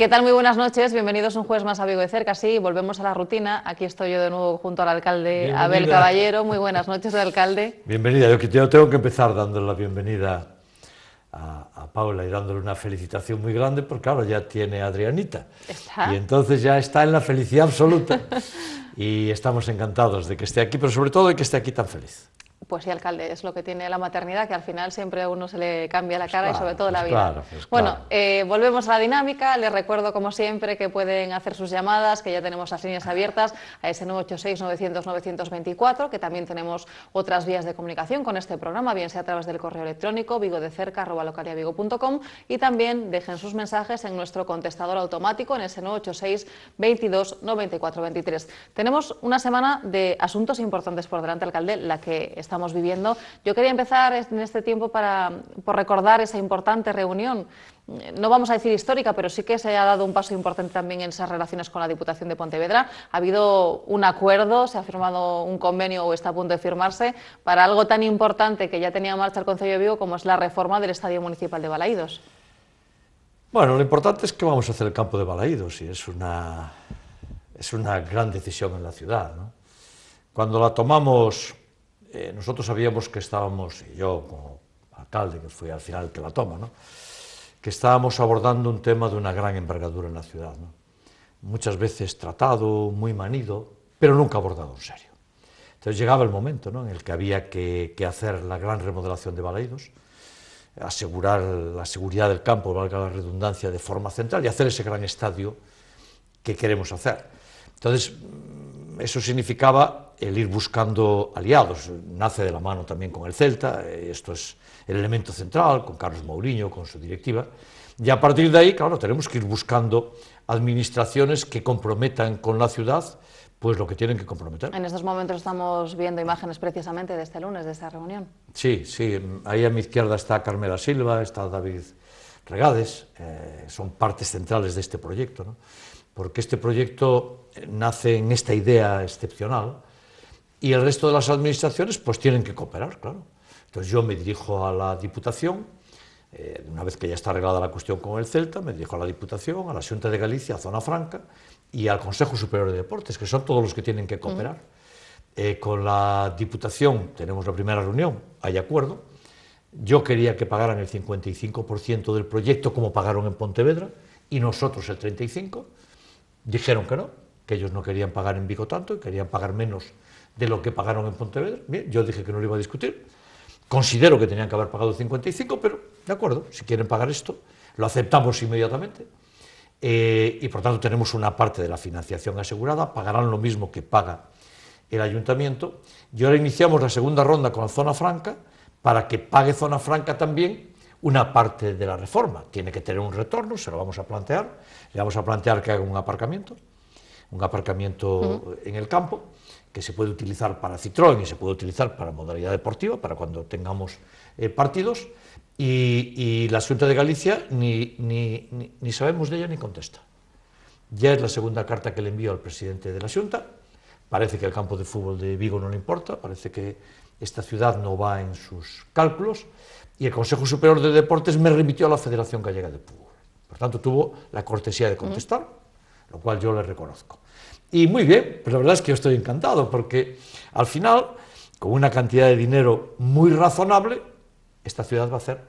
¿Qué tal? Muy buenas noches. Bienvenidos un jueves más a Vigo de Cerca. Sí, volvemos a la rutina. Aquí estoy yo de nuevo junto al alcalde Abel Caballero. Muy buenas noches, alcalde. Bienvenida. Yo tengo que empezar dándole la bienvenida a, Paula y dándole una felicitación muy grande porque claro, ya tiene a Adrianita. Y entonces ya está en la felicidad absoluta. y estamos encantados de que esté aquí, pero sobre todo de que esté aquí tan feliz pues sí, alcalde, es lo que tiene la maternidad, que al final siempre a uno se le cambia la pues cara y sobre todo la pues vida. Claro, pues bueno, eh, volvemos a la dinámica. Les recuerdo, como siempre, que pueden hacer sus llamadas, que ya tenemos las líneas abiertas a ese 986-900-924, que también tenemos otras vías de comunicación con este programa, bien sea a través del correo electrónico vigodecerca.com y también dejen sus mensajes en nuestro contestador automático en ese 986 22 94 23. Tenemos una semana de asuntos importantes por delante, alcalde, la que estamos viviendo. Yo quería empezar en este tiempo para, por recordar esa importante reunión, no vamos a decir histórica, pero sí que se ha dado un paso importante también en esas relaciones con la Diputación de Pontevedra. Ha habido un acuerdo, se ha firmado un convenio o está a punto de firmarse para algo tan importante que ya tenía en marcha el Consejo de Vigo como es la reforma del Estadio Municipal de Balaídos. Bueno, lo importante es que vamos a hacer el campo de Balaídos y es una, es una gran decisión en la ciudad. Cuando la tomamos eh, nosotros sabíamos que estábamos, y yo como alcalde, que fui al final que la toma, ¿no? que estábamos abordando un tema de una gran envergadura en la ciudad. ¿no? Muchas veces tratado, muy manido, pero nunca abordado en serio. Entonces llegaba el momento ¿no? en el que había que, que hacer la gran remodelación de Balaidos, asegurar la seguridad del campo, valga la redundancia, de forma central y hacer ese gran estadio que queremos hacer. Entonces, eso significaba el ir buscando aliados. Nace de la mano también con el Celta, eh, esto es el elemento central, con Carlos Mourinho, con su directiva. Y a partir de ahí, claro, tenemos que ir buscando administraciones que comprometan con la ciudad pues lo que tienen que comprometer. En estos momentos estamos viendo imágenes precisamente de este lunes, de esta reunión. Sí, sí. Ahí a mi izquierda está Carmela Silva, está David Regades, eh, son partes centrales de este proyecto, porque este proyecto nace en esta idea excepcional y el resto de las administraciones pues tienen que cooperar, claro. Entonces yo me dirijo a la Diputación, eh, una vez que ya está arreglada la cuestión con el Celta, me dirijo a la Diputación, a la Junta de Galicia, a Zona Franca y al Consejo Superior de Deportes, que son todos los que tienen que cooperar. Eh, con la Diputación tenemos la primera reunión, hay acuerdo. Yo quería que pagaran el 55% del proyecto como pagaron en Pontevedra y nosotros el 35%. Dijeron que no, que ellos no querían pagar en Vigo tanto y querían pagar menos de lo que pagaron en Pontevedra. Bien, yo dije que no lo iba a discutir. Considero que tenían que haber pagado 55, pero de acuerdo, si quieren pagar esto, lo aceptamos inmediatamente. Eh, y por tanto tenemos una parte de la financiación asegurada, pagarán lo mismo que paga el ayuntamiento. Y ahora iniciamos la segunda ronda con la zona franca para que pague zona franca también una parte de la reforma. Tiene que tener un retorno, se lo vamos a plantear. Le vamos a plantear que haga un aparcamiento, un aparcamiento en el campo que se puede utilizar para Citroën y se puede utilizar para modalidad deportiva, para cuando tengamos eh, partidos, y, la Junta de Galicia ni, ni, ni, sabemos de ella ni contesta. Ya es la segunda carta que le envío al presidente de la Junta. Parece que el campo de fútbol de Vigo no le importa, parece que esta ciudad no va en sus cálculos, y el Consejo Superior de Deportes me remitió a la Federación Gallega de Fútbol. Por tanto, tuvo la cortesía de contestar lo cual yo le reconozco. Y muy bien, pues la verdad es que yo estoy encantado, porque al final, con una cantidad de dinero muy razonable, esta ciudad va a ser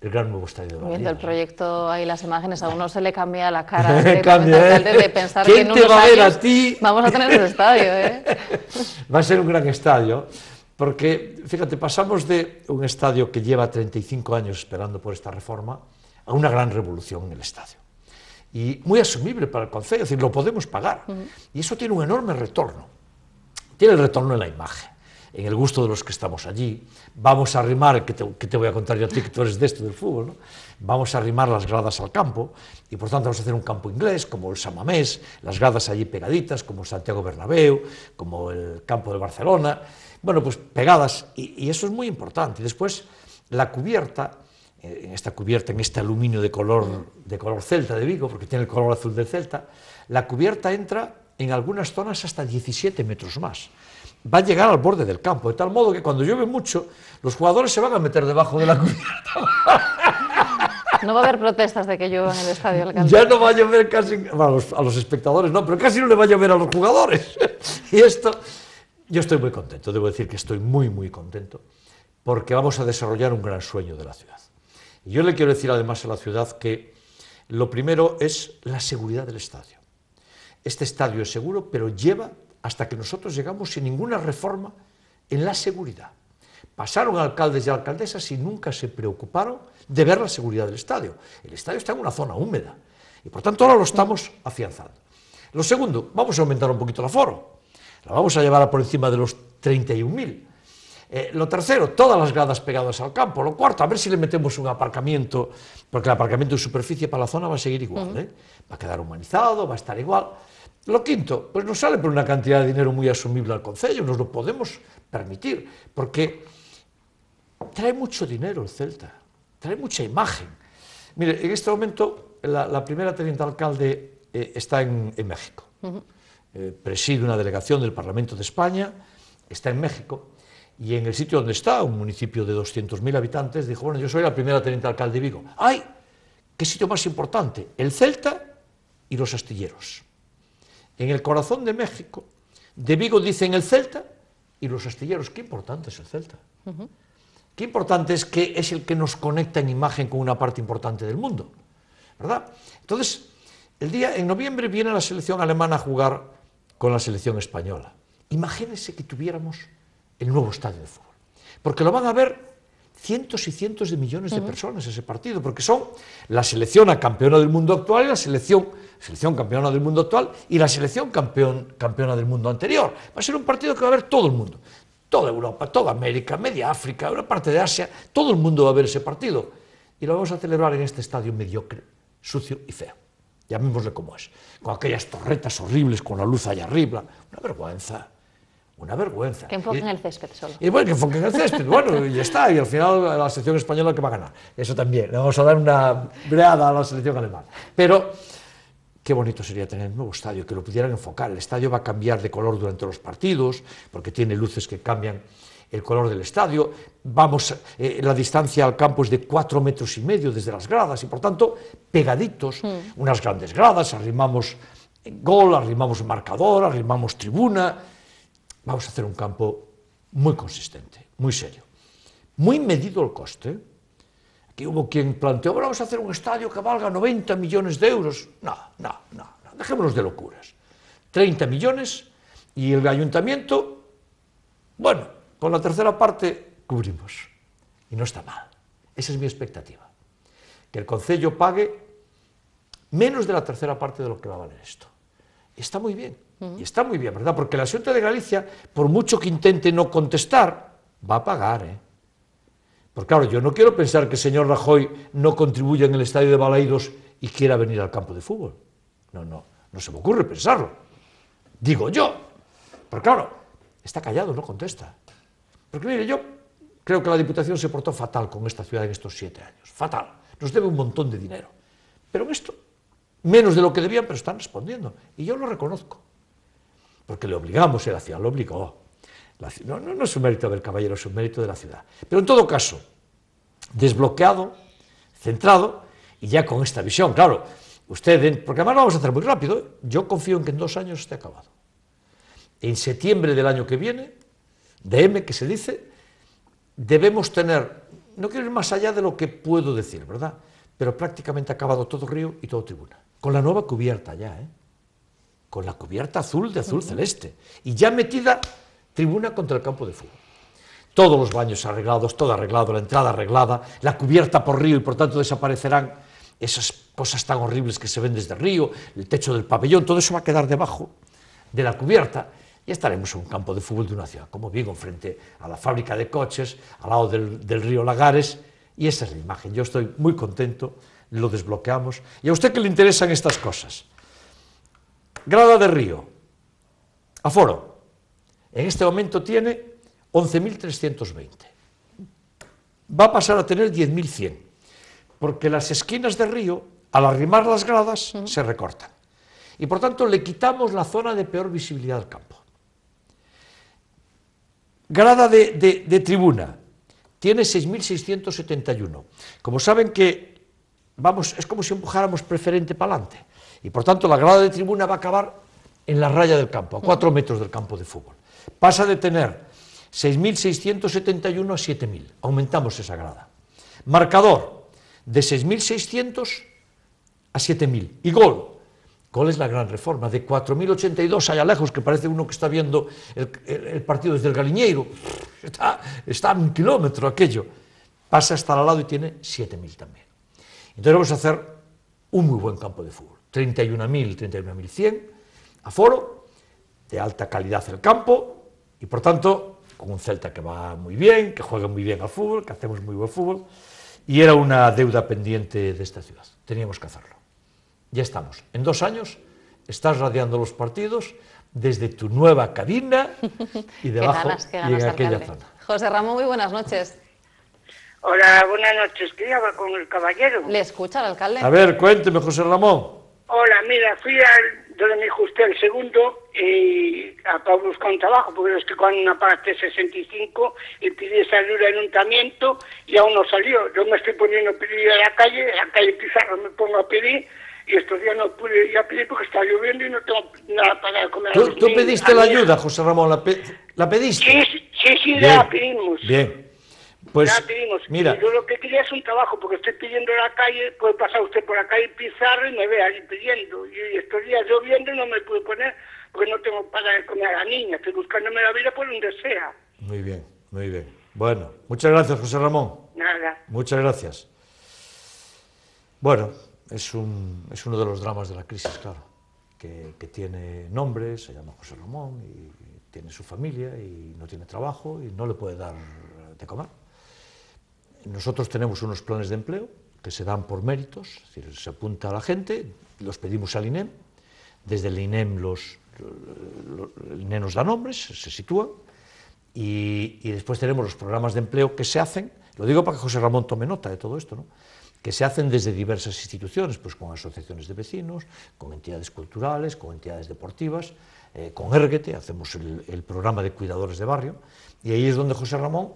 el gran nuevo estadio de Viendo el proyecto ahí las imágenes, a uno se le cambia la cara cambia, ¿eh? de pensar que en a ti? vamos a tener ese estadio. ¿eh? va a ser un gran estadio, porque fíjate, pasamos de un estadio que lleva 35 años esperando por esta reforma a una gran revolución en el estadio y muy asumible para el Consejo, es decir, lo podemos pagar. Y eso tiene un enorme retorno. Tiene el retorno en la imagen, en el gusto de los que estamos allí. Vamos a arrimar, que te, voy a contar yo a ti, que tú eres de esto del fútbol, vamos a arrimar las gradas al campo y por tanto vamos a hacer un campo inglés como el Samamés, las gradas allí pegaditas, como Santiago Bernabéu, como el campo de Barcelona. Bueno, pues pegadas y, y eso es muy importante. Después, la cubierta en esta cubierta, en este aluminio de color, de color celta de Vigo, porque tiene el color azul del celta, la cubierta entra en algunas zonas hasta 17 metros más. Va a llegar al borde del campo, de tal modo que cuando llueve mucho, los jugadores se van a meter debajo de la cubierta. No va a haber protestas de que llueva en el estadio Ya no va a llover casi, a los espectadores no, pero casi no le va a llover a los jugadores. Y esto, yo estoy muy contento, debo decir que estoy muy, muy contento, porque vamos a desarrollar un gran sueño de la ciudad. Yo le quiero decir además a la ciudad que lo primero es la seguridad del estadio. Este estadio es seguro, pero lleva hasta que nosotros llegamos sin ninguna reforma en la seguridad. Pasaron alcaldes y alcaldesas y nunca se preocuparon de ver la seguridad del estadio. El estadio está en una zona húmeda y por tanto ahora lo estamos afianzando. Lo segundo, vamos a aumentar un poquito el aforo. La vamos a llevar por encima de los 31.000. Eh, lo tercero, todas las gradas pegadas al campo. Lo cuarto, a ver si le metemos un aparcamiento, porque el aparcamiento de superficie para la zona va a seguir igual, ¿eh? va a quedar humanizado, va a estar igual. Lo quinto, pues nos sale por una cantidad de dinero muy asumible al Consejo, nos lo podemos permitir, porque trae mucho dinero el Celta, trae mucha imagen. Mire, en este momento la, primera teniente alcalde eh, está en, México, preside una delegación del Parlamento de España, está en México y en el sitio donde está, un municipio de 200.000 habitantes, dijo, bueno, yo soy la primera teniente alcalde de Vigo. ¡Ay! ¿Qué sitio más importante? El Celta y los astilleros. En el corazón de México, de Vigo dicen el Celta y los astilleros. Qué importante es el Celta. Qué importante es que es el que nos conecta en imagen con una parte importante del mundo. ¿Verdad? Entonces, el día, en noviembre viene la selección alemana a jugar con la selección española. Imagínense que tuviéramos el nuevo estadio de fútbol. Porque lo van a ver cientos y cientos de millones de personas ese partido, porque son la selección a campeona del mundo actual y la selección, selección campeona del mundo actual y la selección campeón, campeona del mundo anterior. Va a ser un partido que va a ver todo el mundo, toda Europa, toda América, media África, una parte de Asia, todo el mundo va a ver ese partido. Y lo vamos a celebrar en este estadio mediocre, sucio y feo. Llamémosle como es, con aquellas torretas horribles, con la luz allá arriba, una vergüenza. Una vergüenza. Que enfoquen el césped solo. Y bueno, que enfoquen el césped, bueno, y ya está. Y al final la selección española que va a ganar. Eso también. Le vamos a dar una breada a la selección alemana. Pero qué bonito sería tener un nuevo estadio, que lo pudieran enfocar. El estadio va a cambiar de color durante los partidos, porque tiene luces que cambian el color del estadio. Vamos, eh, la distancia al campo es de cuatro metros y medio desde las gradas y por tanto pegaditos, mm. unas grandes gradas, arrimamos gol, arrimamos marcador, arrimamos tribuna vamos a hacer un campo muy consistente, muy serio. Muy medido el coste. Aquí hubo quien planteó, vamos a hacer un estadio que valga 90 millones de euros. No, no, no, no, dejémonos de locuras. 30 millones y el ayuntamiento, bueno, con la tercera parte cubrimos. Y no está mal. Esa es mi expectativa. Que el Concello pague menos de la tercera parte de lo que va a valer esto. Está muy bien. Y está muy bien, ¿verdad? Porque la ciudad de Galicia, por mucho que intente no contestar, va a pagar, ¿eh? Porque claro, yo no quiero pensar que el señor Rajoy no contribuya en el estadio de Balaidos y quiera venir al campo de fútbol. No, no, no se me ocurre pensarlo. Digo yo. Pero claro, está callado, no contesta. Porque mire, yo creo que la Diputación se portó fatal con esta ciudad en estos siete años. Fatal. Nos debe un montón de dinero. Pero en esto, menos de lo que debían, pero están respondiendo. Y yo lo reconozco porque le obligamos, y la ciudad lo obligó. no, es un mérito del caballero, es un mérito de la ciudad. Pero en todo caso, desbloqueado, centrado y ya con esta visión, claro, usted, porque además lo vamos a hacer muy rápido, ¿eh? yo confío en que en dos años esté acabado. En septiembre del año que viene, de M que se dice, debemos tener, no quiero ir más allá de lo que puedo decir, ¿verdad? Pero prácticamente acabado todo río y todo tribuna, con la nueva cubierta ya, ¿eh? con la cubierta azul de azul celeste, y ya metida tribuna contra el campo de fútbol. Todos los baños arreglados, todo arreglado, la entrada arreglada, la cubierta por río y por tanto desaparecerán esas cosas tan horribles que se ven desde río, el techo del pabellón, todo eso va a quedar debajo de la cubierta y estaremos en un campo de fútbol de una ciudad, como digo, frente a la fábrica de coches, al lado del, río Lagares, y esa es la imagen. Yo estoy muy contento, lo desbloqueamos. Y a usted que le interesan estas cosas. Grada de Río, aforo, en este momento tiene 11.320. Va a pasar a tener 10.100, porque las esquinas de Río, al arrimar las gradas, se recortan. Y por tanto le quitamos la zona de peor visibilidad al campo. Grada de, tribuna, tiene 6.671. Como saben que vamos, es como si empujáramos preferente para adelante. Y por tanto, la grada de tribuna va a acabar en la raya del campo, a cuatro metros del campo de fútbol. Pasa de tener 6.671 a 7.000. Aumentamos esa grada. Marcador de 6.600 a 7.000. Y gol. Gol es la gran reforma. De 4.082 allá lejos, que parece uno que está viendo el, partido desde el Galiñeiro. Está, a un kilómetro aquello. Pasa hasta al lado y tiene 7.000 también. Entonces vamos a hacer un muy buen campo de fútbol. 31.000, 31.100, aforo, de alta calidad el campo y por tanto con un Celta que va muy bien, que juega muy bien al fútbol, que hacemos muy buen fútbol y era una deuda pendiente de esta ciudad, teníamos que hacerlo. Ya estamos, en dos años estás radiando los partidos desde tu nueva cabina y debajo ganas, ganas, aquella zona. José Ramón, muy buenas noches. Hola, buenas noches. ¿Qué con el caballero? ¿Le escucha el alcalde? A ver, cuénteme, José Ramón. Hola, mira, fui al donde me usted el segundo y a Pablo buscar un trabajo, porque estoy que con una parte 65 y pide salir al ayuntamiento y aún no salió. Yo me estoy poniendo a pedir a la calle, a la calle Pizarro me pongo a pedir y estos días no pude ir a pedir porque está lloviendo y no tengo nada para comer. ¿Tú, pediste la ayuda, José Ramón? ¿La, la pediste? Sí, sí, sí la pedimos. Bien. Pues, mira. yo lo que quería es un trabajo, porque estoy pidiendo en la calle, puede pasar usted por acá y Pizarro y me ve ahí pidiendo. Y estos días lloviendo no me pude poner, porque no tengo para comer a la niña, estoy buscándome la vida por donde sea. Muy bien, muy bien. Bueno, muchas gracias, José Ramón. Nada. Muchas gracias. Bueno, es, un, es uno de los dramas de la crisis, claro, que, que tiene nombre, se llama José Ramón, y tiene su familia, y no tiene trabajo, y no le puede dar de comer. Nosotros tenemos unos planes de empleo que se dan por méritos, es decir, se apunta a la gente, los pedimos al INEM, desde el INEM los, el e nos da nombres, se sitúan, y, después tenemos los programas de empleo que se hacen, lo digo para que José Ramón tome nota de todo esto, ¿no? que se hacen desde diversas instituciones, pues con asociaciones de vecinos, con entidades culturales, con entidades deportivas, eh, con ERGETE, hacemos el programa de cuidadores de barrio, y ahí es donde José Ramón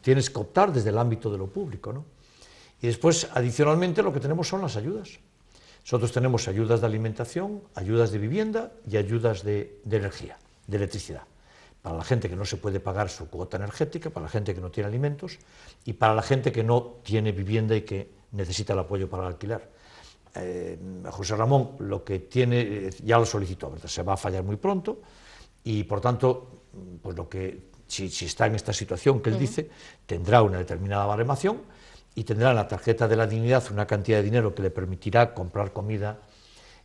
tienes que optar desde el ámbito de lo público. Y después, adicionalmente, lo que tenemos son las ayudas. Nosotros tenemos ayudas de alimentación, ayudas de vivienda y ayudas de, energía, de electricidad. Para la gente que no se puede pagar su cuota energética, para la gente que no tiene alimentos y para la gente que no tiene vivienda y que necesita el apoyo para alquilar. Eh, José Ramón lo que tiene, eh, ya lo solicitó, se va a fallar muy pronto y por tanto, pues lo que si, está en esta situación que él dice, tendrá una determinada baremación y tendrá en la tarjeta de la dignidad una cantidad de dinero que le permitirá comprar comida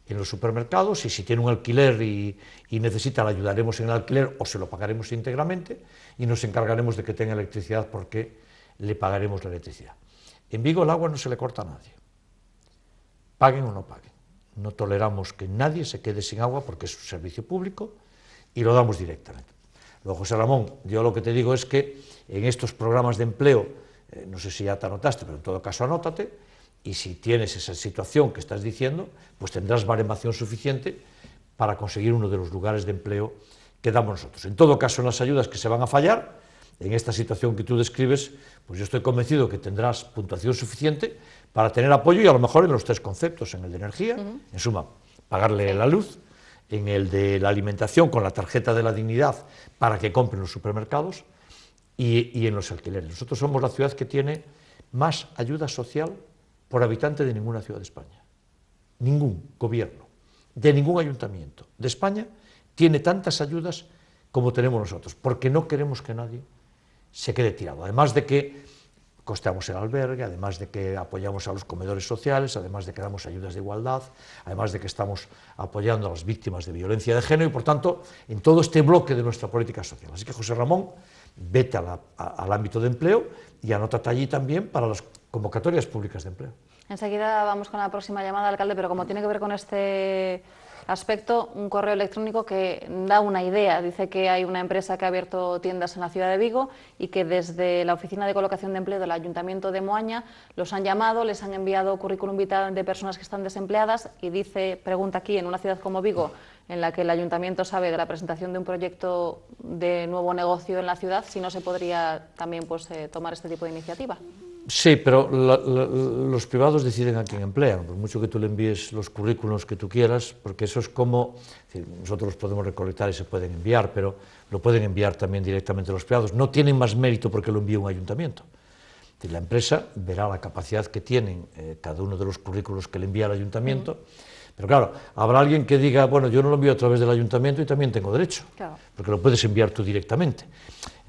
en los supermercados y si tiene un alquiler y, y, necesita, la ayudaremos en el alquiler o se lo pagaremos íntegramente y nos encargaremos de que tenga electricidad porque le pagaremos la electricidad. En Vigo el agua no se le corta a nadie, paguen o no paguen. No toleramos que nadie se quede sin agua porque es un servicio público y lo damos directamente. Don José Ramón, yo lo que te digo es que en estos programas de empleo, eh, no sé si ya te anotaste, pero en todo caso anótate, y si tienes esa situación que estás diciendo, pues tendrás baremación suficiente para conseguir uno de los lugares de empleo que damos nosotros. En todo caso, en las ayudas que se van a fallar, en esta situación que tú describes, pues yo estoy convencido que tendrás puntuación suficiente para tener apoyo y a lo mejor en los tres conceptos, en el de energía, en suma, pagarle la luz, en el de la alimentación con la tarjeta de la dignidad para que compren los supermercados y, y en los alquileres. Nosotros somos la ciudad que tiene más ayuda social por habitante de ninguna ciudad de España. Ningún gobierno, de ningún ayuntamiento de España tiene tantas ayudas como tenemos nosotros, porque no queremos que nadie se quede tirado. Además de que costeamos el albergue, además de que apoyamos a los comedores sociales, además de que damos ayudas de igualdad, además de que estamos apoyando a las víctimas de violencia de género y, por tanto, en todo este bloque de nuestra política social. Así que, José Ramón, vete al ámbito de empleo y anótate allí también para las convocatorias públicas de empleo. Enseguida vamos con la próxima llamada, alcalde, pero como tiene que ver con este aspecto, un correo electrónico que da una idea. Dice que hay una empresa que ha abierto tiendas en la ciudad de Vigo y que desde la Oficina de Colocación de Empleo del Ayuntamiento de Moaña los han llamado, les han enviado currículum vitae de personas que están desempleadas y dice, pregunta aquí, en una ciudad como Vigo, en la que el ayuntamiento sabe de la presentación de un proyecto de nuevo negocio en la ciudad, si no se podría también pues, eh, tomar este tipo de iniciativa. Sí, pero los privados deciden a quién emplean, por mucho que tú le envíes los currículos que tú quieras, porque eso es como, nosotros los podemos recolectar y se pueden enviar, pero lo pueden enviar también directamente los privados. No tienen más mérito porque lo envíe un ayuntamiento. la empresa verá la capacidad que tienen eh, cada uno de los currículos que le envía el ayuntamiento. Pero claro, habrá alguien que diga, bueno, yo no lo envío a través del ayuntamiento y también tengo derecho, porque lo puedes enviar tú directamente.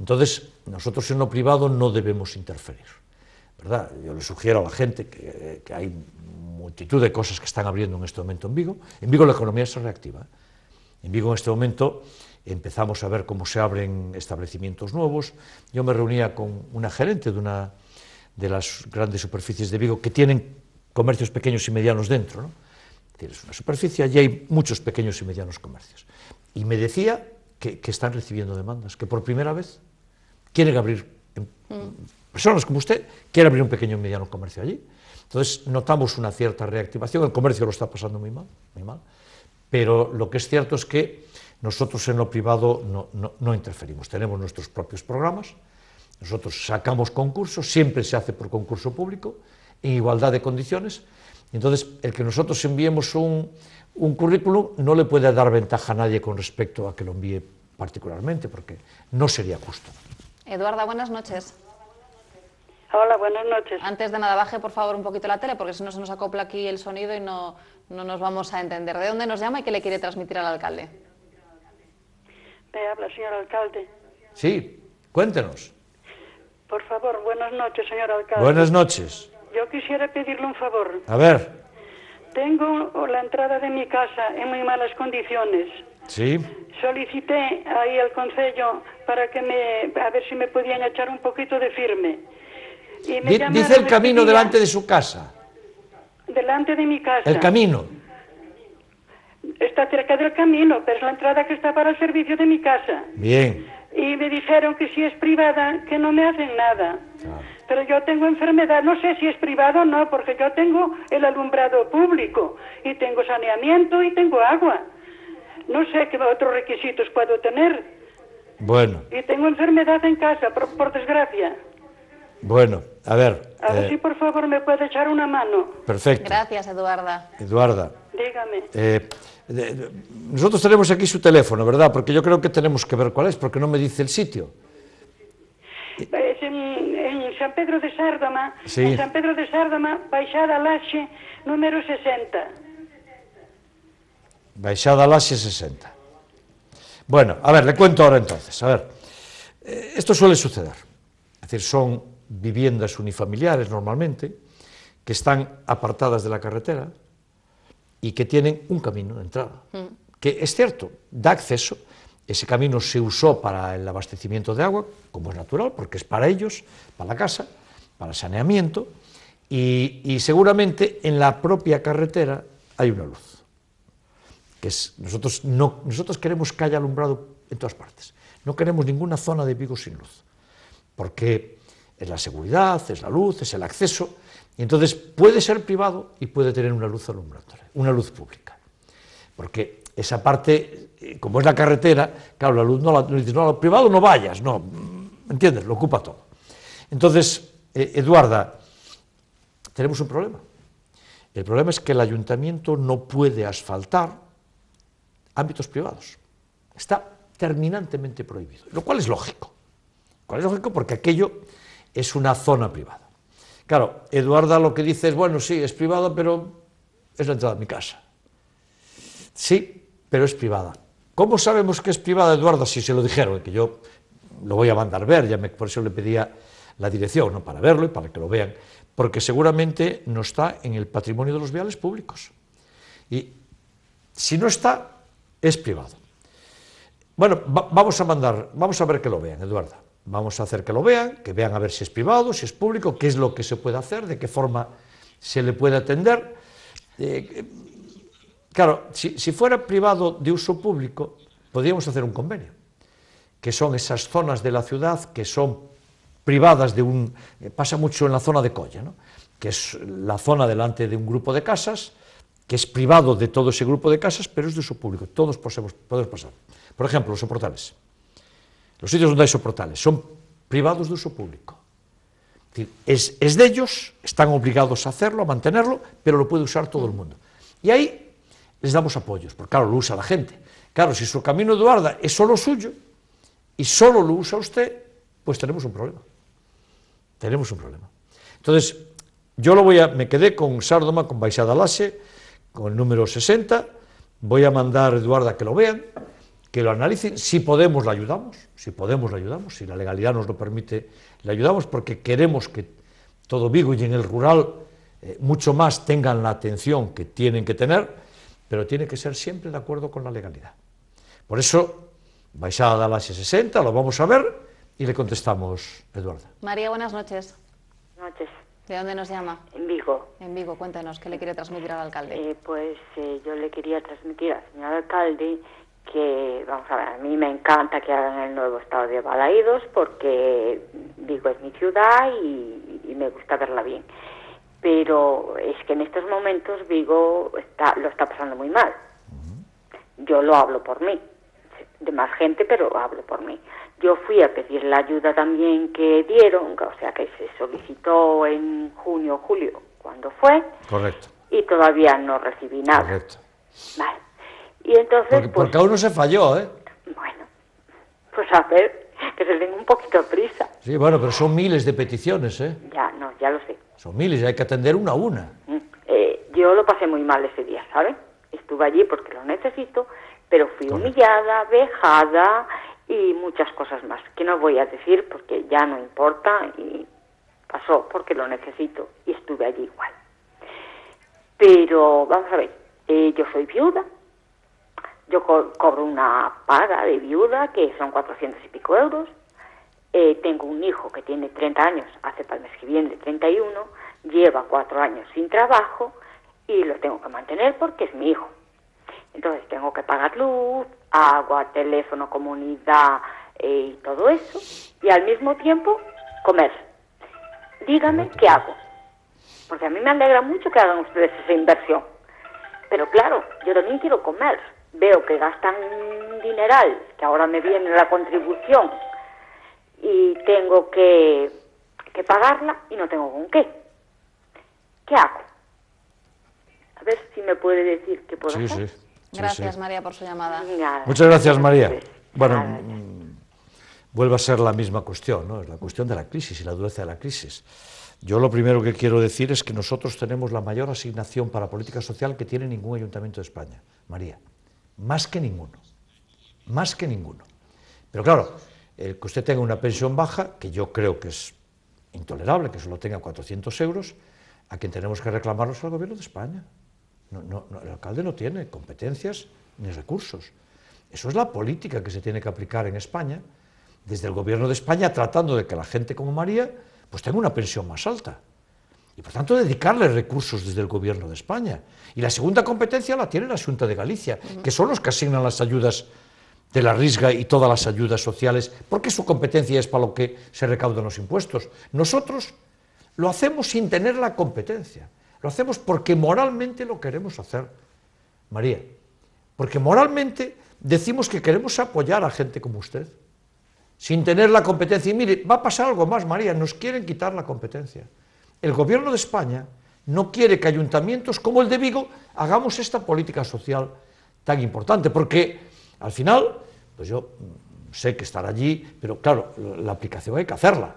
Entonces, nosotros en lo privado no debemos interferir. Yo le sugiero a la gente que, hay multitud de cosas que están abriendo en este momento en Vigo. En Vigo la economía se reactiva. En Vigo en este momento empezamos a ver cómo se abren establecimientos nuevos. Yo me reunía con una gerente de una de las grandes superficies de Vigo que tienen comercios pequeños y medianos dentro. Tienes una superficie, y hay muchos pequeños y medianos comercios. Y me decía que, están recibiendo demandas, que por primera vez quieren abrir mm personas como usted, quiere abrir un pequeño y mediano comercio allí. Entonces notamos una cierta reactivación, el comercio lo está pasando muy mal, muy mal, pero lo que es cierto es que nosotros en lo privado no, interferimos, tenemos nuestros propios programas, nosotros sacamos concursos, siempre se hace por concurso público, en igualdad de condiciones, entonces el que nosotros enviemos un currículum no le puede dar ventaja a nadie con respecto a que lo envíe particularmente, porque no sería justo. Eduarda, buenas noches. Hola, buenas noches. Antes de nada, baje por favor un poquito la tele, porque si no se nos acopla aquí el sonido y no, no nos vamos a entender. ¿De dónde nos llama y qué le quiere transmitir al alcalde? Me habla, señor alcalde. Sí, cuéntenos. Por favor, buenas noches, señor alcalde. Buenas noches. Yo quisiera pedirle un favor. A ver. Tengo la entrada de mi casa en muy malas condiciones. Sí. Solicité ahí al consejo para que me a ver si me podían echar un poquito de firme dice el camino delante de su casa. Delante de mi casa. El camino. Está cerca del camino, pero es la entrada que está para el servicio de mi casa. Bien. Y me dijeron que si es privada, que no me hacen nada. Pero yo tengo enfermedad, no sé si es privada o no, porque yo tengo el alumbrado público y tengo saneamiento y tengo agua. No sé qué otros requisitos puedo tener. Bueno. Y tengo enfermedad en casa, por desgracia. Bueno, a ver. A ver eh, si por favor me puede echar una mano. Perfecto. Gracias, Eduarda. Eduarda. Dígame. Eh, nosotros tenemos aquí su teléfono, ¿verdad? Porque yo creo que tenemos que ver cuál es, porque no me dice el sitio. Eh, es en, San Pedro de Sárdama, sí. San Pedro de Sárdama, Baixada Lache, número 60. Baixada Lache, 60. Bueno, a ver, le cuento ahora entonces. A ver, esto suele suceder. Es decir, son viviendas unifamiliares normalmente, que están apartadas de la carretera y que tienen un camino de entrada, mm. que es cierto, da acceso. Ese camino se usó para el abastecimiento de agua, como es natural, porque es para ellos, para la casa, para saneamiento, y, seguramente en la propia carretera hay una luz. Que es, nosotros, no, nosotros queremos que haya alumbrado en todas partes. No queremos ninguna zona de Vigo sin luz, porque es la seguridad, es la luz, es el acceso. Y entonces puede ser privado y puede tener una luz alumbratoria, una luz pública. Porque esa parte, eh, como es la carretera, claro, la luz no la privado no vayas, no, mm, ¿entiendes? Lo ocupa todo. Entonces, eh, Eduarda, tenemos un problema. El problema es que el ayuntamiento no puede asfaltar ámbitos privados. Está terminantemente prohibido, lo cual es lógico. cuál es lógico porque aquello es una zona privada. Claro, Eduarda lo que dice es, bueno, sí, es privada, pero es la entrada a mi casa. Sí, pero es privada. ¿Cómo sabemos que es privada, Eduarda? Si se lo dijeron, que yo lo voy a mandar ver, ya me, por eso le pedía la dirección, ¿no? para verlo y para que lo vean, porque seguramente no está en el patrimonio de los viales públicos. Y si no está, es privado. Bueno, vamos a mandar, vamos a ver que lo vean, Eduarda. Vamos a hacer que lo vean, que vean a ver si es privado, si es público, qué es lo que se puede hacer, de qué forma se le puede atender. Eh, claro, si, fuera privado de uso público, podríamos hacer un convenio, que son esas zonas de la ciudad que son privadas de un... Eh, pasa mucho en la zona de Colla, que es la zona delante de un grupo de casas, que es privado de todo ese grupo de casas, pero es de uso público, todos podemos, podemos pasar. Por ejemplo, los soportales. Os sitios onde hai soportales son privados de uso público. Es, es ellos, están obligados a hacerlo, a mantenerlo, pero lo puede usar todo el mundo. Y ahí les damos apoyos, porque claro, lo usa la gente. Claro, si su camino de es solo suyo y solo lo usa usted, pues tenemos un problema. Tenemos un problema. Entonces, yo lo voy a, me quedé con Sardoma, con Baixada Lase, con el número 60, voy a mandar a Eduarda que lo vean, que lo analicen. Si podemos, la ayudamos. Si podemos, la ayudamos. Si la legalidad nos lo permite, le ayudamos porque queremos que todo Vigo y en el rural eh, mucho más tengan la atención que tienen que tener, pero tiene que ser siempre de acuerdo con la legalidad. Por eso, Baixada a la 60, lo vamos a ver y le contestamos, Eduarda. María, buenas noches. Buenas noches. ¿De dónde nos llama? En Vigo. En Vigo, cuéntanos, ¿qué le quiere transmitir al alcalde? Eh, pues eh, yo le quería transmitir al señor alcalde que, vamos a ver, a mí me encanta que hagan el nuevo estado de Balaídos porque, Vigo es mi ciudad y, me gusta verla bien. Pero es que en estos momentos Vigo está, lo está pasando muy mal. Yo lo hablo por mí, de más gente, pero hablo por mí. Yo fui a pedir la ayuda también que dieron, o sea, que se solicitó en junio o julio, cuando fue. Correcto. Y todavía no recibí nada. Correcto. Vale. Y entonces... Porque, pues, uno se falló, ¿eh? Bueno, pues a ver, que se tenga un poquito de prisa. Sí, bueno, pero son miles de peticiones, ¿eh? Ya, no, ya lo sé. Son miles, hay que atender una a una. Mm, eh, yo lo pasé muy mal ese día, ¿sabes? Estuve allí porque lo necesito, pero fui humillada, vejada y muchas cosas más, que no voy a decir porque ya no importa y pasó porque lo necesito y estuve allí igual. Pero vamos a ver, eh, yo soy viuda, yo cobro una paga de viuda que son 400 y pico euros. Eh, tengo un hijo que tiene 30 años, hace para el mes que viene 31, lleva cuatro años sin trabajo y lo tengo que mantener porque es mi hijo. Entonces tengo que pagar luz, agua, teléfono, comunidad eh, y todo eso, y al mismo tiempo comer. Dígame qué hago, porque a mí me alegra mucho que hagan ustedes esa inversión. Pero claro, yo también quiero comer veo que gastan un dineral, que ahora me viene la contribución y tengo que, pagarla y no tengo con qué. ¿Qué hago? A ver si me puede decir qué puedo hacer. Gracias, María, por su llamada. Muchas gracias, María. Bueno, mm, vuelve a ser la misma cuestión, ¿no? Es la cuestión de la crisis y la dureza de la crisis. Yo lo primero que quiero decir es que nosotros tenemos la mayor asignación para política social que tiene ningún ayuntamiento de España. María más que ninguno, más que ninguno. Pero claro, el que usted tenga una pensión baja, que yo creo que es intolerable que solo tenga 400 euros, a quien tenemos que reclamarlos al gobierno de España. el alcalde no tiene competencias ni recursos. Eso es la política que se tiene que aplicar en España, desde el gobierno de España tratando de que la gente como María pues tenga una pensión más alta y por tanto dedicarle recursos desde el Gobierno de España. Y la segunda competencia la tiene la Junta de Galicia, que son los que asignan las ayudas de la risga y todas las ayudas sociales, porque su competencia es para lo que se recaudan los impuestos. Nosotros lo hacemos sin tener la competencia, lo hacemos porque moralmente lo queremos hacer, María, porque moralmente decimos que queremos apoyar a gente como usted, sin tener la competencia. Y mire, va a pasar algo más, María, nos quieren quitar la competencia. El gobierno de España no quiere que ayuntamientos como el de Vigo hagamos esta política social tan importante, porque al final, pues yo sé que estar allí, pero claro, la aplicación hay que hacerla.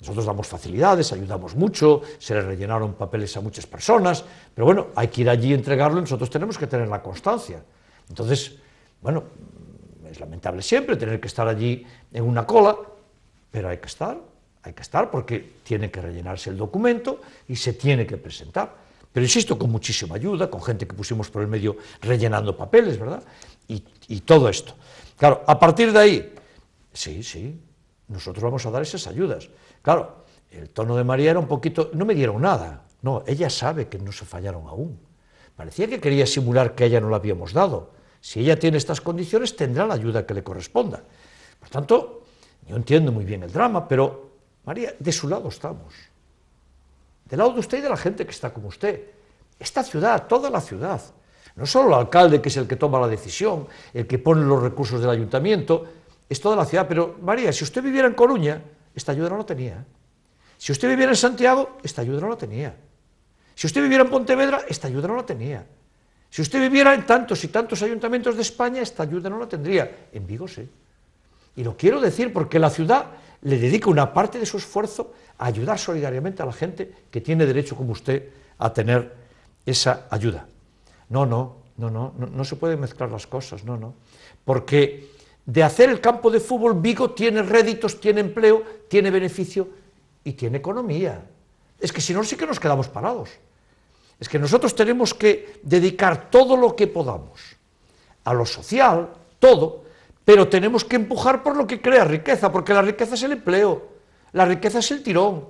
Nosotros damos facilidades, ayudamos mucho, se le rellenaron papeles a muchas personas, pero bueno, hay que ir allí y entregarlo, y nosotros tenemos que tener la constancia. Entonces, bueno, es lamentable siempre tener que estar allí en una cola, pero hay que estar hay que estar porque tiene que rellenarse el documento y se tiene que presentar. Pero insisto, con muchísima ayuda, con gente que pusimos por el medio rellenando papeles, ¿verdad? Y, todo esto. Claro, a partir de ahí, sí, sí, nosotros vamos a dar esas ayudas. Claro, el tono de María era un poquito, no me dieron nada, no, ella sabe que no se fallaron aún. Parecía que quería simular que a ella no la habíamos dado. Si ella tiene estas condiciones, tendrá la ayuda que le corresponda. Por tanto, yo entiendo muy bien el drama, pero María, de su lado estamos. Del lado de usted y de la gente que está como usted. Esta ciudad, toda la ciudad. No solo el alcalde, que es el que toma la decisión, el que pone los recursos del ayuntamiento, es toda la ciudad. Pero, María, si usted viviera en Coruña, esta ayuda no la tenía. Si usted viviera en Santiago, esta ayuda no la tenía. Si usted viviera en Pontevedra, esta ayuda no la tenía. Si usted viviera en tantos y tantos ayuntamientos de España, esta ayuda no la tendría. En Vigo sí. Y lo quiero decir porque la ciudad le dedica una parte de su esfuerzo a ayudar solidariamente a la gente que tiene derecho como usted a tener esa ayuda. No, no, no, no, no, se pueden mezclar las cosas, no, no. Porque de hacer el campo de fútbol, Vigo tiene réditos, tiene empleo, tiene beneficio y tiene economía. Es que si no, sí que nos quedamos parados. Es que nosotros tenemos que dedicar todo lo que podamos a lo social, todo, pero tenemos que empujar por lo que crea riqueza, porque la riqueza es el empleo, la riqueza es el tirón.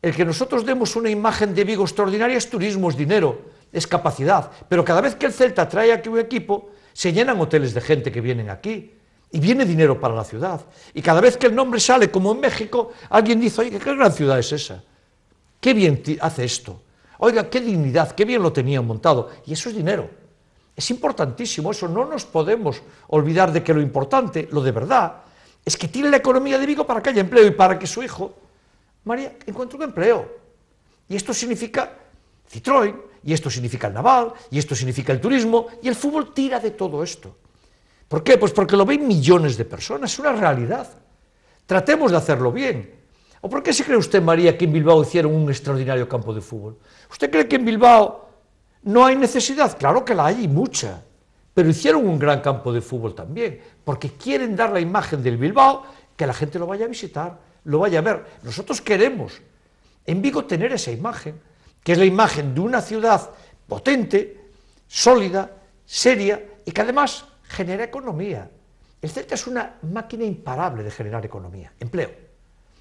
El que nosotros demos una imagen de Vigo extraordinaria es turismo, es dinero, es capacidad. Pero cada vez que el Celta trae aquí un equipo, se llenan hoteles de gente que vienen aquí. Y viene dinero para la ciudad. Y cada vez que el nombre sale, como en México, alguien dice, oye, qué gran ciudad es esa. Qué bien hace esto. Oiga, qué dignidad, qué bien lo tenían montado. Y eso es dinero. Es importantísimo eso, no nos podemos olvidar de que lo importante, lo de verdad, es que tiene la economía de Vigo para que haya empleo y para que su hijo, María, encuentre un empleo. Y esto significa Citroën, y esto significa el naval, y esto significa el turismo, y el fútbol tira de todo esto. ¿Por qué? Pues porque lo ven millones de personas, es una realidad. Tratemos de hacerlo bien. ¿O por qué se cree usted, María, que en Bilbao hicieron un extraordinario campo de fútbol? ¿Usted cree que en Bilbao no hay necesidad, claro que la hay y mucha, pero hicieron un gran campo de fútbol también, porque quieren dar la imagen del Bilbao, que la gente lo vaya a visitar, lo vaya a ver. Nosotros queremos en Vigo tener esa imagen, que es la imagen de una ciudad potente, sólida, seria y que además genera economía. El Celta es una máquina imparable de generar economía, empleo,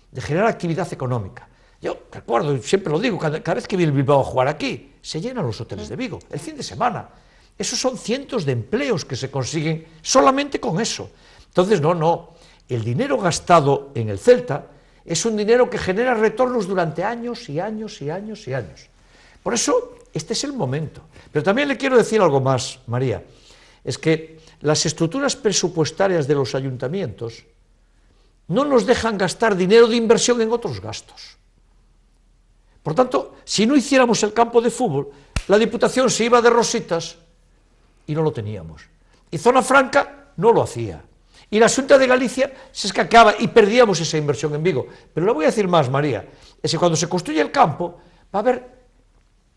de generar actividad económica. Yo recuerdo, siempre lo digo, cada, vez que viene el Bilbao jugar aquí, se llenan los hoteles de mm. Vigo, el fin de semana. Esos son cientos de empleos que se consiguen solamente con eso. Entonces, no, no. El dinero gastado en el Celta es un dinero que genera retornos durante años y años y años y años. Por eso, este es el momento. Pero también le quiero decir algo más, María. Es que las estructuras presupuestarias de los ayuntamientos no nos dejan gastar dinero de inversión en otros gastos. Por tanto, si no hiciéramos el campo de fútbol, la Diputación se iba de rositas y no lo teníamos. Y Zona Franca no lo hacía. Y la Junta de Galicia se escacaba y perdíamos esa inversión en Vigo. Pero lo voy a decir más, María, es que cuando se construye el campo va a haber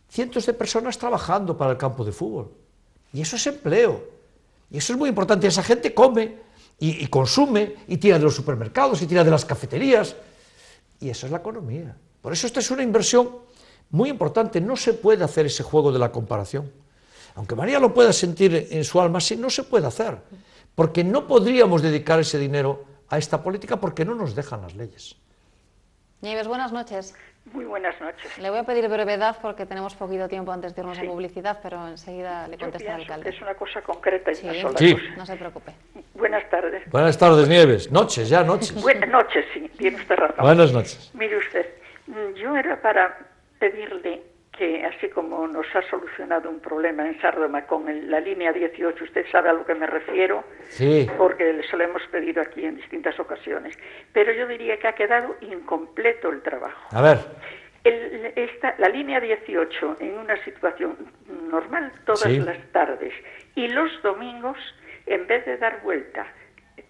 cientos de personas trabajando para el campo de fútbol. Y eso es empleo. Y eso es muy importante. Esa gente come y, y consume y tira de los supermercados y tira de las cafeterías. Y eso es la economía. Por eso esta es una inversión muy importante. No se puede hacer ese juego de la comparación. Aunque María lo pueda sentir en su alma, sí, no se puede hacer. Porque no podríamos dedicar ese dinero a esta política porque no nos dejan las leyes. Nieves, buenas noches. Muy buenas noches. Le voy a pedir brevedad porque tenemos poquito tiempo antes de irnos a publicidad, pero enseguida le contesta al alcalde. Es una cosa concreta y No se preocupe. Buenas tardes. Buenas tardes, Nieves. Noches, ya noches. Buenas noches, sí, tiene usted razón. Buenas noches. Mire usted, yo era para pedirle que, así como nos ha solucionado un problema en Sardoma con la línea 18, usted sabe a lo que me refiero, porque se lo hemos pedido aquí en distintas ocasiones, pero yo diría que ha quedado incompleto el trabajo. A ver. la línea 18 en una situación normal todas las tardes y los domingos, en vez de dar vuelta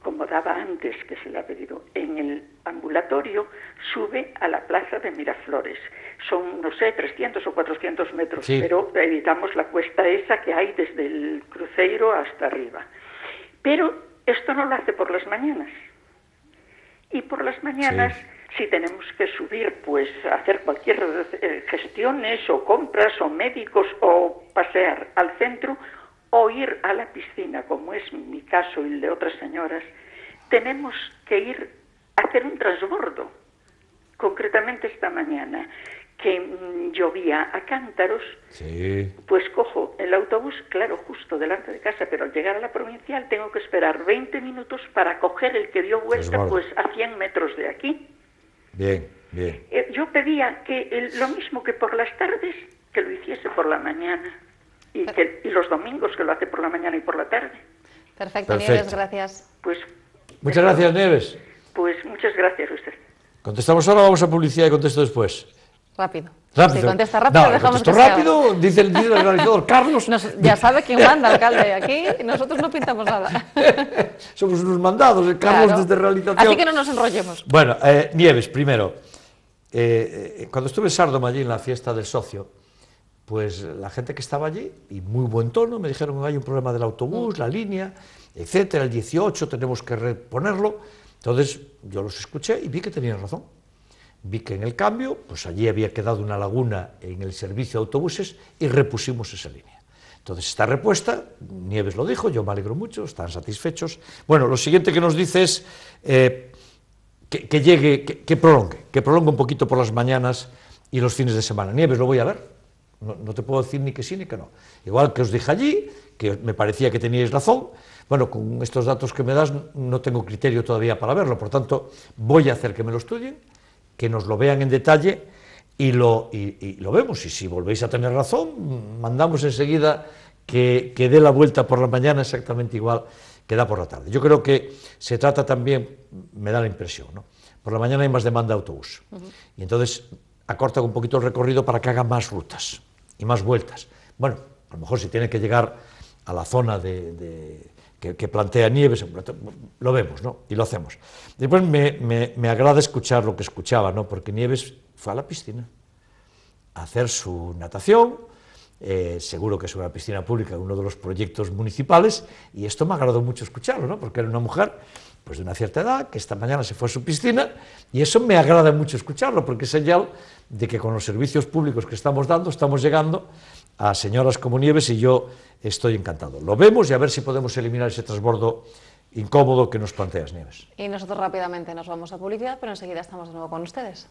como daba antes, que se le ha pedido, en el ambulatorio, sube a la plaza de Miraflores. Son, no sé, 300 o 400 metros, pero evitamos la cuesta esa que hay desde el cruceiro hasta arriba. Pero esto no lo hace por las mañanas. Y por las mañanas... si tenemos que subir, pues hacer cualquier eh, gestiones o compras o médicos o pasear al centro, o ir a la piscina, como es mi caso y el de otras señoras, tenemos que ir a hacer un transbordo. Concretamente esta mañana, que mm, llovía a cántaros, pues cojo el autobús, claro, justo delante de casa, pero al llegar a la provincial tengo que esperar 20 minutos para coger el que dio vuelta pues, a 100 metros de aquí. Bien, bien. Eh, yo pedía que lo mismo que por las tardes, que lo hiciese por la mañana y, los domingos, que lo hace por la mañana y por la tarde. Perfecto, Nieves, gracias. Pues, muchas gracias, Nieves. Pues muchas gracias a usted. Contestamos ahora, vamos a publicidad y contesto después. Rápido. Rápido. Si contesta rápido, dejamos que rápido, dice el, director Carlos. ya sabe quién manda, alcalde. Aquí nosotros no pintamos nada. Somos unos mandados, eh, Carlos desde realización. Así que no nos enrollemos. Bueno, eh, Nieves, primero. Eh, cuando estuve en Sárdoma allí en la fiesta del socio, pues la gente que estaba allí, y muy buen tono, me dijeron, hay un problema del autobús, la línea, etcétera, el 18 tenemos que reponerlo. Entonces yo los escuché y vi que tenían razón. Vi que en el cambio, pues allí había quedado una laguna en el servicio de autobuses y repusimos esa línea. Entonces esta repuesta, Nieves lo dijo, yo me alegro mucho, están satisfechos. Bueno, lo siguiente que nos dice es eh, que, llegue, que, que prolongue, que prolongue un poquito por las mañanas y los fines de semana. Nieves, lo voy a ver no, te puedo decir ni que sí ni que no. Igual que os dije allí, que me parecía que teníais razón, bueno, con estos datos que me das no tengo criterio todavía para verlo, por tanto voy a hacer que me lo estudien, que nos lo vean en detalle y lo, vemos. Y si volvéis a tener razón, mandamos enseguida que, dé la vuelta por la mañana exactamente igual que da por la tarde. Yo creo que se trata también, me da la impresión, ¿no? por la mañana hay más demanda de autobús. Y entonces acorta un poquito el recorrido para que haga más rutas y más vueltas. Bueno, a lo mejor si tiene que llegar a la zona que, plantea Nieves, lo vemos, ¿no? Y lo hacemos. Después me, agrada escuchar lo que escuchaba, ¿no? Porque Nieves fue a la piscina a hacer su natación, eh, seguro que es una piscina pública, uno de los proyectos municipales, y esto me agradó mucho escucharlo, ¿no? Porque era una mujer de una cierta edad, que esta mañana se fue a su piscina, y eso me agrada mucho escucharlo, porque es señal de que con los servicios públicos que estamos dando, estamos llegando a señoras como Nieves y yo estoy encantado. Lo vemos y a ver si podemos eliminar ese transbordo incómodo que nos planteas, Nieves. Y nosotros rápidamente nos vamos a publicidad, pero enseguida estamos de nuevo con ustedes.